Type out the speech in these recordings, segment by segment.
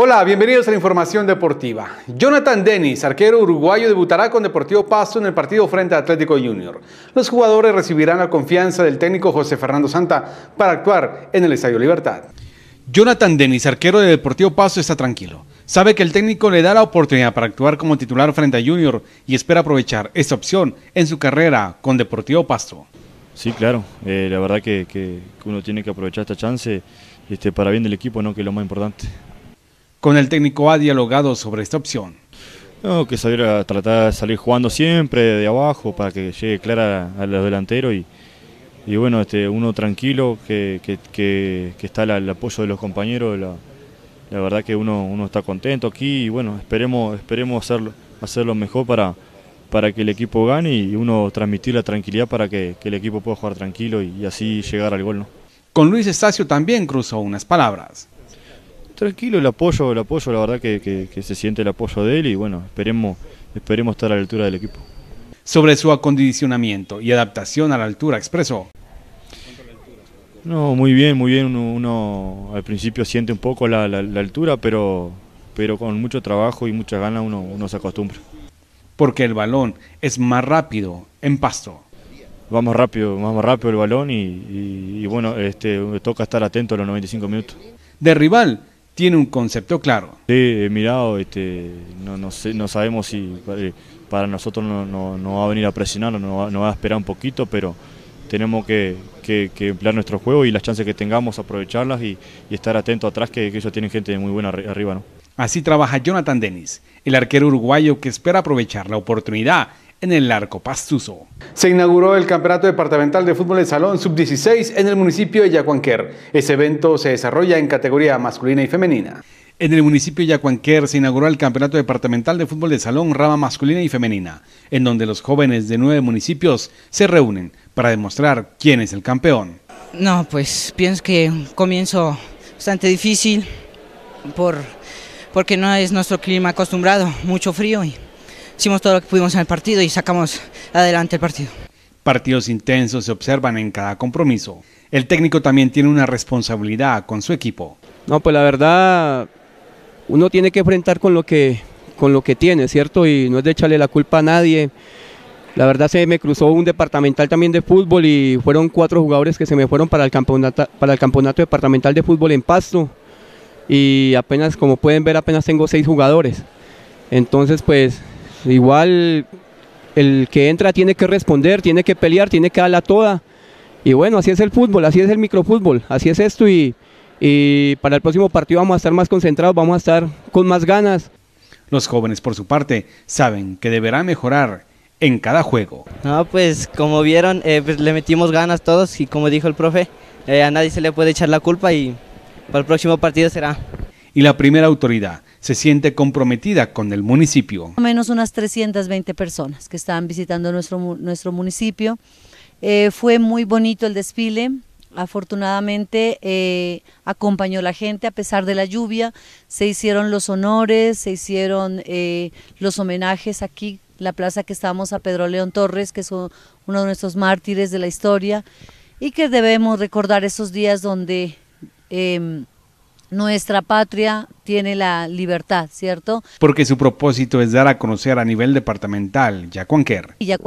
Hola, bienvenidos a la información deportiva. Jonathan Dennis, arquero uruguayo, debutará con Deportivo Pasto en el partido frente a Atlético Junior. Los jugadores recibirán la confianza del técnico José Fernando Santa para actuar en el Estadio Libertad. Jonathan Dennis, arquero de Deportivo Pasto, está tranquilo. Sabe que el técnico le da la oportunidad para actuar como titular frente a Junior y espera aprovechar esta opción en su carrera con Deportivo Pasto. Sí, claro. Eh, la verdad que, uno tiene que aprovechar esta chance este, para bien del equipo, ¿no? que es lo más importante. Con el técnico ha dialogado sobre esta opción. que salir a tratar de salir jugando siempre de abajo para que llegue clara a los delanteros y, bueno, este, uno tranquilo, que, está el apoyo de los compañeros, la, verdad que uno, está contento aquí y bueno, esperemos, esperemos hacerlo, hacerlo mejor para, para que el equipo gane y uno transmitir la tranquilidad para que, el equipo pueda jugar tranquilo y, así llegar al gol. Con Luis Estacio también cruzó unas palabras tranquilo, el apoyo, el apoyo, la verdad que, se siente el apoyo de él y bueno, esperemos, esperemos estar a la altura del equipo. Sobre su acondicionamiento y adaptación a la altura, expreso. No, muy bien, muy bien. Uno, al principio siente un poco la, altura, pero, pero con mucho trabajo y muchas ganas uno, se acostumbra. Porque el balón es más rápido en pasto vamos rápido, vamos rápido el balón y, bueno, este, toca estar atento a los 95 minutos. De rival, tiene un concepto claro. Sí, mirado, este, no, sé, no sabemos si eh, para nosotros no, va a venir a presionar, no, no va a esperar un poquito, pero tenemos que, emplear nuestro juego y las chances que tengamos aprovecharlas y, estar atento atrás que, ellos tienen gente muy buena arriba. ¿no? Así trabaja Jonathan Dennis, el arquero uruguayo que espera aprovechar la oportunidad en el arco pastuso. Se inauguró el Campeonato Departamental de Fútbol de Salón Sub-16 en el municipio de Yacuanquer. Ese evento se desarrolla en categoría masculina y femenina. En el municipio de Yacuanquer se inauguró el Campeonato Departamental de Fútbol de Salón Rama Masculina y Femenina, en donde los jóvenes de nueve municipios se reúnen para demostrar quién es el campeón. No, pues pienso que un comienzo bastante difícil por, porque no es nuestro clima acostumbrado, mucho frío y hicimos todo lo que pudimos en el partido y sacamos adelante el partido. Partidos intensos se observan en cada compromiso. El técnico también tiene una responsabilidad con su equipo. No, pues la verdad, uno tiene que enfrentar con lo que, con lo que tiene, ¿cierto? Y no es de echarle la culpa a nadie. La verdad se me cruzó un departamental también de fútbol y fueron cuatro jugadores que se me fueron para el campeonato, para el campeonato departamental de fútbol en Pasto. Y apenas, como pueden ver, apenas tengo seis jugadores. Entonces, pues Igual el que entra tiene que responder, tiene que pelear, tiene que darla toda. Y bueno, así es el fútbol, así es el microfútbol, así es esto y, para el próximo partido vamos a estar más concentrados, vamos a estar con más ganas. Los jóvenes, por su parte, saben que deberá mejorar en cada juego. no pues como vieron, eh, pues, le metimos ganas todos y como dijo el profe, eh, a nadie se le puede echar la culpa y para el próximo partido será. Y la primera autoridad se siente comprometida con el municipio. menos unas 320 personas que estaban visitando nuestro, nuestro municipio. Eh, fue muy bonito el desfile, afortunadamente eh, acompañó la gente a pesar de la lluvia, se hicieron los honores, se hicieron eh, los homenajes aquí, la plaza que estamos a Pedro León Torres, que es uno de nuestros mártires de la historia, y que debemos recordar esos días donde... Em, nuestra patria tiene la libertad, ¿cierto? Porque su propósito es dar a conocer a nivel departamental Yacuanquer. Y eh,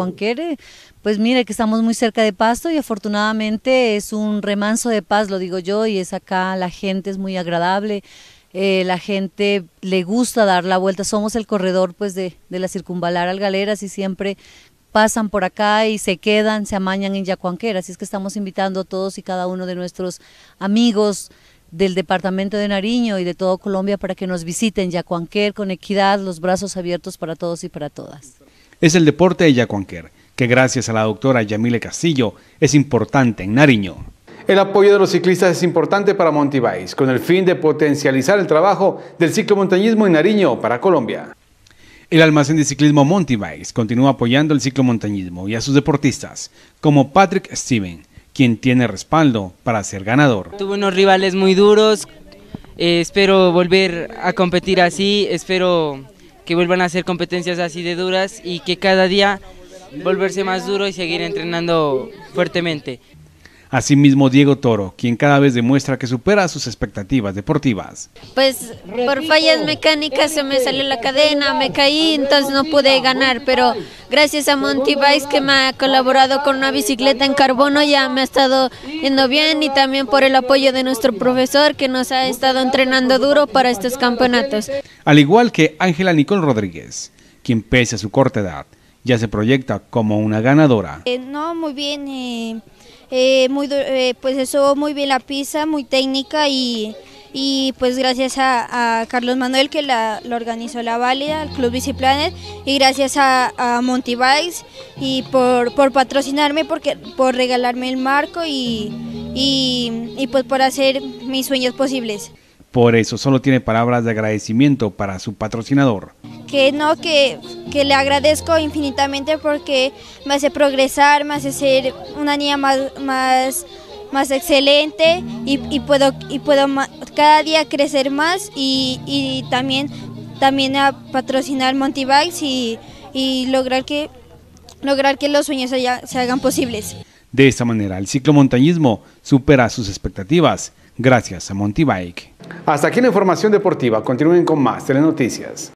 pues mire que estamos muy cerca de Pasto y afortunadamente es un remanso de paz, lo digo yo, y es acá, la gente es muy agradable, eh, la gente le gusta dar la vuelta, somos el corredor pues de, de la circunvalar al Galeras y siempre pasan por acá y se quedan, se amañan en Yacuanquera. así es que estamos invitando a todos y cada uno de nuestros amigos, del departamento de Nariño y de todo Colombia para que nos visiten. Yacuanquer con equidad, los brazos abiertos para todos y para todas. Es el deporte de Yacuanquer, que gracias a la doctora Yamile Castillo es importante en Nariño. El apoyo de los ciclistas es importante para Montibais, con el fin de potencializar el trabajo del ciclomontañismo en Nariño para Colombia. El almacén de ciclismo Montibikes continúa apoyando el ciclomontañismo y a sus deportistas, como Patrick Steven, quien tiene respaldo para ser ganador. Tuve unos rivales muy duros, eh, espero volver a competir así, espero que vuelvan a hacer competencias así de duras y que cada día volverse más duro y seguir entrenando fuertemente. Asimismo, Diego Toro, quien cada vez demuestra que supera sus expectativas deportivas. Pues por fallas mecánicas se me salió la cadena, me caí, entonces no pude ganar, pero gracias a Monty Vice que me ha colaborado con una bicicleta en carbono ya me ha estado yendo bien y también por el apoyo de nuestro profesor que nos ha estado entrenando duro para estos campeonatos. Al igual que Ángela Nicole Rodríguez, quien pese a su corta edad, ya se proyecta como una ganadora. Eh, no, muy bien. Eh eh, muy, eh, pues eso muy bien la pista, muy técnica y, pues gracias a, Carlos Manuel que la, organizó la Válida, el Club Biciplanet y gracias a, Monty Bikes y por, patrocinarme, porque, por regalarme el marco y, y pues por hacer mis sueños posibles. Por eso solo tiene palabras de agradecimiento para su patrocinador que no, que, le agradezco infinitamente porque me hace progresar, me hace ser una niña más, más, excelente y, puedo, y puedo cada día crecer más y, también, también a patrocinar Monty y, y lograr, que, lograr que los sueños se hagan posibles. De esta manera, el ciclomontañismo supera sus expectativas gracias a Bike. Hasta aquí la información deportiva. Continúen con más Telenoticias.